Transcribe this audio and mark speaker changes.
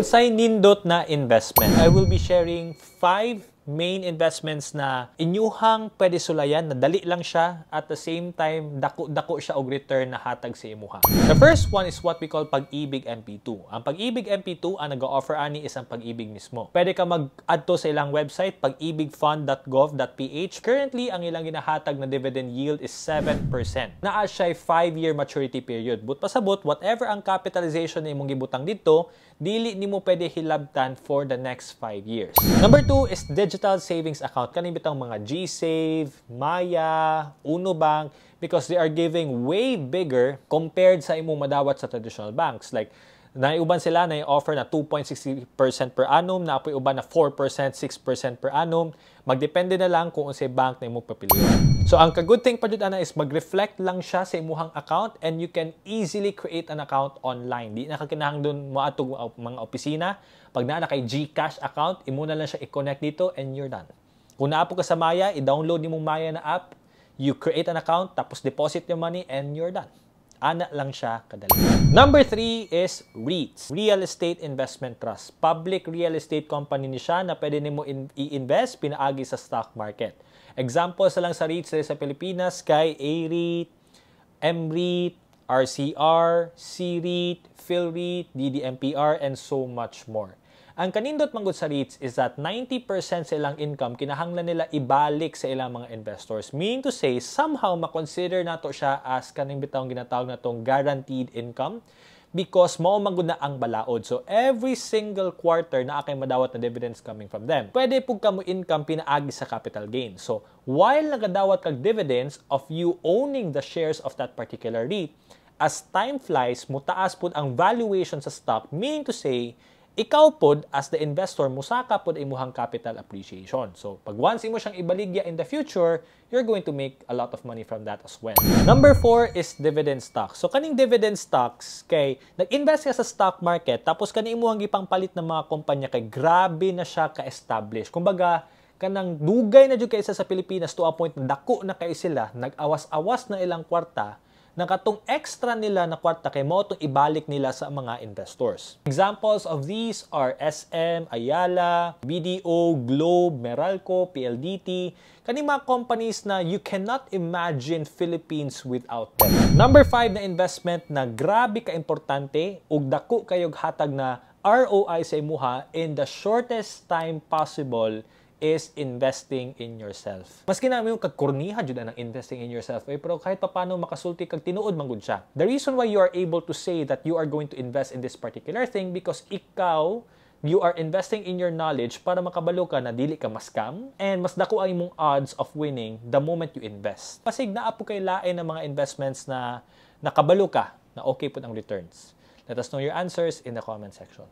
Speaker 1: Kung nindot na investment, I will be sharing 5 main investments na inyuhang pwede sulayan na lang siya at the same time dako-dako siya og return na hatag sa si imuha. The first one is what we call pag-ibig MP2. Ang pag-ibig MP2 ang nag-offer ani is ang pag-ibig mismo. Pwede ka mag add to sa ilang website pagibigfund.gov.ph. Currently, ang ilang ginahatag na dividend yield is 7%. Naa siya 5-year maturity period. But pasabot, whatever ang capitalization na imong gibutang dito, dili nimo pwede hilabtan for the next 5 years. Number 2 is digital digital savings account kanibitang mga GSave, Maya, Uno Bank because they are giving way bigger compared sa imong madawat sa traditional banks like Naiuban sila na offer na 2.60% per annum, na apoy uban na 4%, 6% per annum. Magdepende na lang kung unsay bank na imong papilihan. So ang ka good thing pa jud ana is mag-reflect lang siya sa imong account and you can easily create an account online. Di na kakinahanglan mo atog mga opisina. Pag naa na kay GCash account, imo na lang siya i-connect dito and you're done. Kung naapo ka sa Maya, i-download nimo Maya na app, you create an account, tapos deposit your money and you're done. Ana lang siya kadalasan. Number 3 is REITs. Real Estate Investment Trust. Public real estate company ni siya na pwede ni i-invest pinaagi sa stock market. Example sa lang sa REITs sa Pilipinas kay A-REIT, M-REIT, RCR, C-REIT, PhilREIT, DDMPR, and so much more. Ang kanindot manggod sa REITs is that 90% sa ilang income kinahanglan nila ibalik sa ilang mga investors. Meaning to say, somehow makonsider na to siya as kaning bitawang ginatawag na tong guaranteed income because mo manggod na ang balaod. So every single quarter na akay madawat na dividends coming from them. Pwede pug mo income pinaagi sa capital gain. So while nagadawat kag dividends of you owning the shares of that particular REIT, as time flies, mutaas pud ang valuation sa stock, meaning to say ikaw pod as the investor musaka pod imuhang capital appreciation. So pag once imo siyang ibaligya in the future, you're going to make a lot of money from that as well. Number four is dividend stocks. So kaning dividend stocks kay nag-invest ka sa stock market tapos kani imuhang gipangpalit ng mga kumpanya kay grabe na siya ka-establish. Kumbaga, kanang dugay na jud kay sa Pilipinas to a point na dako na kay sila, nag-awas-awas na ilang kwarta na katong extra nila na kwarta kay mo itong ibalik nila sa mga investors. Examples of these are SM, Ayala, BDO, Globe, Meralco, PLDT, kani mga companies na you cannot imagine Philippines without them. Number 5 na investment na grabe ka importante ug dako kayo hatag na ROI sa imuha in the shortest time possible is investing in yourself. Maski na yung kagkurniha jud ng investing in yourself, eh, pero kahit paano makasulti kag tinuod man gud siya. The reason why you are able to say that you are going to invest in this particular thing because ikaw you are investing in your knowledge para makabalo ka na dili ka maskam and mas dako ang imong odds of winning the moment you invest. Pasig na apo kay lain ng mga investments na nakabalo ka na okay po ang returns. Let us know your answers in the comment section.